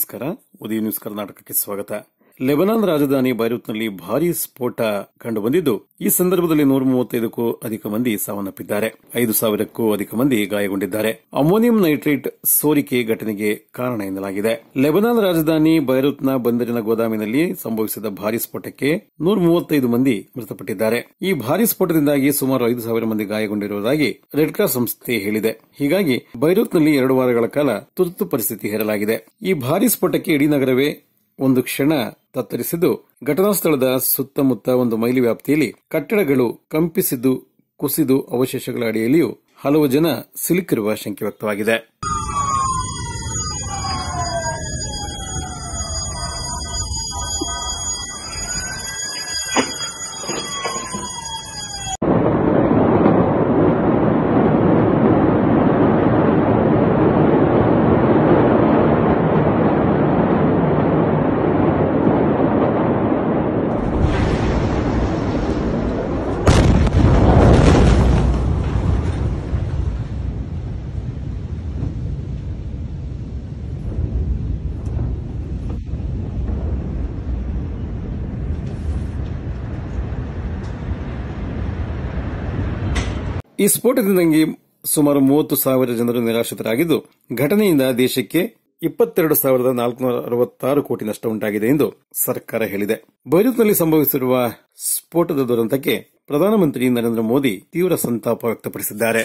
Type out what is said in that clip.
ನಮಸ್ಕಾರ ಉದಯ ನ್ಯೂಸ್ ಕರ್ನಾಟಕಕ್ಕೆ ಸ್ವಾಗತ ಲೆಬನಾನ್ ರಾಜಧಾನಿ ಬೈರುತ್ನಲ್ಲಿ ಭಾರೀ ಸ್ಫೋಟ ಕಂಡುಬಂದಿದ್ದು ಈ ಸಂದರ್ಭದಲ್ಲಿ ನೂರ ಮೂವತ್ತೈದಕ್ಕೂ ಅಧಿಕ ಮಂದಿ ಸಾವನ್ನಪ್ಪಿದ್ದಾರೆ ಐದು ಸಾವಿರಕ್ಕೂ ಅಧಿಕ ಮಂದಿ ಗಾಯಗೊಂಡಿದ್ದಾರೆ ಅಮೋನಿಯಂ ನೈಟ್ರೇಟ್ ಸೋರಿಕೆ ಘಟನೆಗೆ ಕಾರಣ ಎನ್ನಲಾಗಿದೆ ಲೆಬನಾನ್ ರಾಜಧಾನಿ ಬೈರೂತ್ನ ಬಂದರಿನ ಗೋದಾಮಿನಲ್ಲಿ ಸಂಭವಿಸಿದ ಭಾರೀ ಸ್ಫೋಟಕ್ಕೆ ನೂರ ಮೂವತ್ತೈದು ಮಂದಿ ಮೃತಪಟ್ಟಿದ್ದಾರೆ ಈ ಭಾರೀ ಸ್ಫೋಟದಿಂದಾಗಿ ಸುಮಾರು ಐದು ಸಾವಿರ ಮಂದಿ ಗಾಯಗೊಂಡಿರುವುದಾಗಿ ರೆಡ್ ಕ್ರಾಸ್ ಸಂಸ್ಥೆ ಹೇಳಿದೆ ಹೀಗಾಗಿ ಬೈರೂತ್ನಲ್ಲಿ ಎರಡು ವಾರಗಳ ಕಾಲ ತುರ್ತು ಪರಿಸ್ಥಿತಿ ಹೇರಲಾಗಿದೆ ಈ ಭಾರೀ ಸ್ಫೋಟಕ್ಕೆ ಇಡೀ ನಗರವೇ ಒಂದು ಕ್ಷಣ ತತ್ತರಿಸಿದ್ದು ಘಟನಾ ಸ್ಥಳದ ಸುತ್ತಮುತ್ತ ಒಂದು ಮೈಲಿ ವ್ಯಾಪ್ತಿಯಲ್ಲಿ ಕಟ್ಟಡಗಳು ಕಂಪಿಸಿದ್ದು ಕುಸಿದು ಅವಶೇಷಗಳ ಅಡಿಯಲ್ಲಿಯೂ ಹಲವು ಜನ ಸಿಲುಕಿರುವ ಶಂಕೆ ವ್ಯಕ್ತವಾಗಿದೆ ಈ ಸ್ಫೋಟದಿಂದಾಗಿ ಸುಮಾರು ಮೂವತ್ತು ಸಾವಿರ ಜನರು ನಿರಾಶ್ರಿತರಾಗಿದ್ದು ಘಟನೆಯಿಂದ ದೇಶಕ್ಕೆ ಇಪ್ಪತ್ತೆರಡು ಸಾವಿರದ ನಾಲ್ಕುನೂರ ಅರವತ್ತಾರು ಕೋಟಿ ನಷ್ಟ ಉಂಟಾಗಿದೆ ಎಂದು ಸರ್ಕಾರ ಹೇಳಿದೆ ಬೈರೂತ್ನಲ್ಲಿ ಸಂಭವಿಸಿರುವ ಸ್ಫೋಟದ ದುರಂತಕ್ಕೆ ಪ್ರಧಾನಮಂತ್ರಿ ನರೇಂದ್ರ ಮೋದಿ ತೀವ್ರ ಸಂತಾಪ ವ್ಯಕ್ತಪಡಿಸಿದ್ದಾರೆ